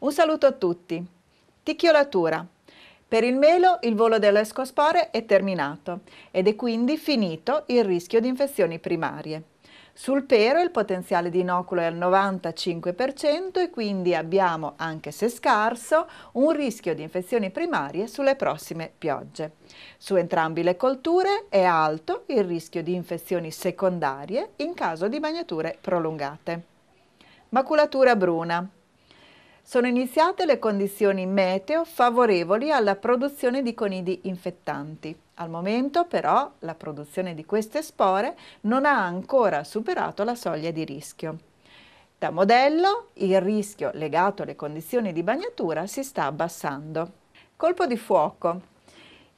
Un saluto a tutti. Ticchiolatura. Per il melo il volo dell'escospore è terminato ed è quindi finito il rischio di infezioni primarie. Sul pero il potenziale di inoculo è al 95% e quindi abbiamo, anche se scarso, un rischio di infezioni primarie sulle prossime piogge. Su entrambi le colture è alto il rischio di infezioni secondarie in caso di bagnature prolungate. Maculatura bruna sono iniziate le condizioni meteo favorevoli alla produzione di conidi infettanti. Al momento però la produzione di queste spore non ha ancora superato la soglia di rischio. Da modello il rischio legato alle condizioni di bagnatura si sta abbassando. Colpo di fuoco.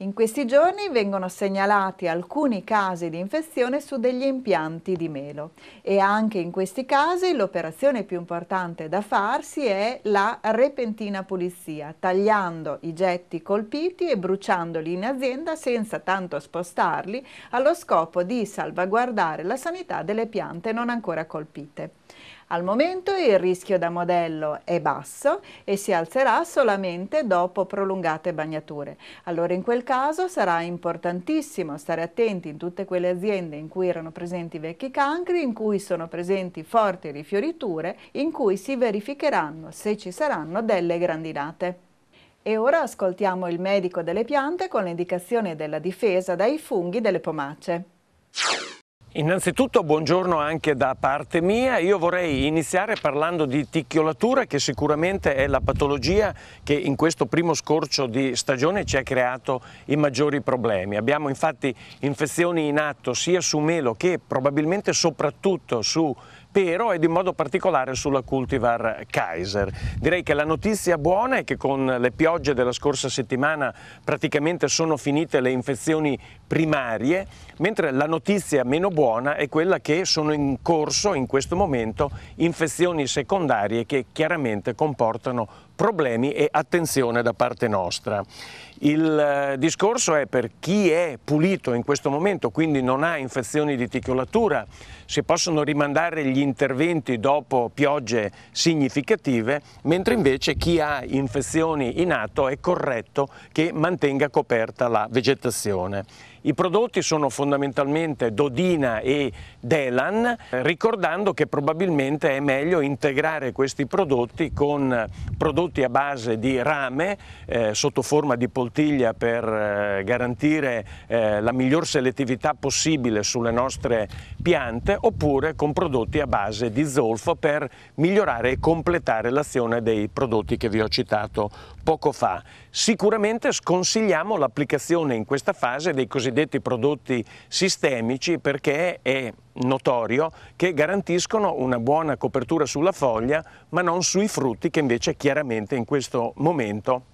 In questi giorni vengono segnalati alcuni casi di infezione su degli impianti di melo e anche in questi casi l'operazione più importante da farsi è la repentina pulizia, tagliando i getti colpiti e bruciandoli in azienda senza tanto spostarli allo scopo di salvaguardare la sanità delle piante non ancora colpite. Al momento il rischio da modello è basso e si alzerà solamente dopo prolungate bagnature. Allora in quel caso sarà importantissimo stare attenti in tutte quelle aziende in cui erano presenti vecchi cancri, in cui sono presenti forti rifioriture, in cui si verificheranno, se ci saranno, delle grandinate. E ora ascoltiamo il medico delle piante con l'indicazione della difesa dai funghi delle pomace. Innanzitutto buongiorno anche da parte mia, io vorrei iniziare parlando di ticchiolatura che sicuramente è la patologia che in questo primo scorcio di stagione ci ha creato i maggiori problemi. Abbiamo infatti infezioni in atto sia su melo che probabilmente soprattutto su però ed in modo particolare sulla cultivar Kaiser. Direi che la notizia buona è che con le piogge della scorsa settimana praticamente sono finite le infezioni primarie, mentre la notizia meno buona è quella che sono in corso in questo momento infezioni secondarie che chiaramente comportano problemi e attenzione da parte nostra. Il eh, discorso è per chi è pulito in questo momento, quindi non ha infezioni di ticolatura, si possono rimandare gli interventi dopo piogge significative, mentre invece chi ha infezioni in atto è corretto che mantenga coperta la vegetazione. I prodotti sono fondamentalmente Dodina e Delan, ricordando che probabilmente è meglio integrare questi prodotti con prodotti a base di rame eh, sotto forma di poltiglia per eh, garantire eh, la miglior selettività possibile sulle nostre piante oppure con prodotti a base di zolfo per migliorare e completare l'azione dei prodotti che vi ho citato poco fa. Sicuramente sconsigliamo l'applicazione in questa fase dei cosiddetti cosiddetti prodotti sistemici perché è notorio che garantiscono una buona copertura sulla foglia ma non sui frutti che invece chiaramente in questo momento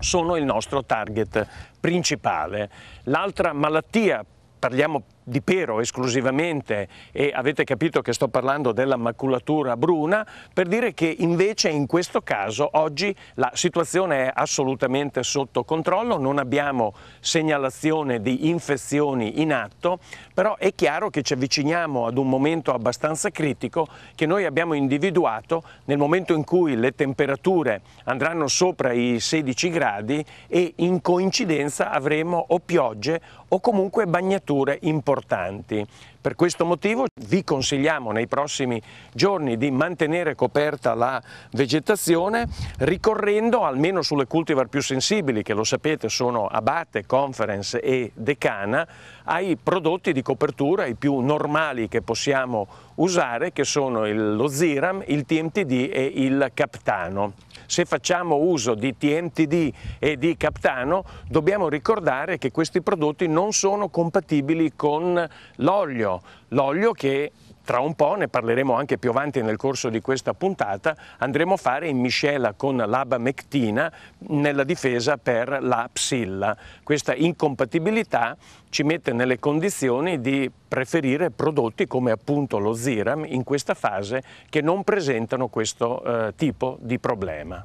sono il nostro target principale. L'altra malattia parliamo di pero esclusivamente e avete capito che sto parlando della maculatura bruna per dire che invece in questo caso oggi la situazione è assolutamente sotto controllo, non abbiamo segnalazione di infezioni in atto, però è chiaro che ci avviciniamo ad un momento abbastanza critico che noi abbiamo individuato nel momento in cui le temperature andranno sopra i 16 gradi e in coincidenza avremo o piogge o comunque bagnature importanti importanti per questo motivo vi consigliamo nei prossimi giorni di mantenere coperta la vegetazione ricorrendo almeno sulle cultivar più sensibili che lo sapete sono abate, conference e decana ai prodotti di copertura i più normali che possiamo usare che sono lo Ziram, il TMTD e il Captano. Se facciamo uso di TMTD e di Captano dobbiamo ricordare che questi prodotti non sono compatibili con l'olio l'olio, che tra un po', ne parleremo anche più avanti nel corso di questa puntata, andremo a fare in miscela con l'abamectina nella difesa per la psilla. Questa incompatibilità ci mette nelle condizioni di preferire prodotti come appunto lo Ziram in questa fase che non presentano questo eh, tipo di problema.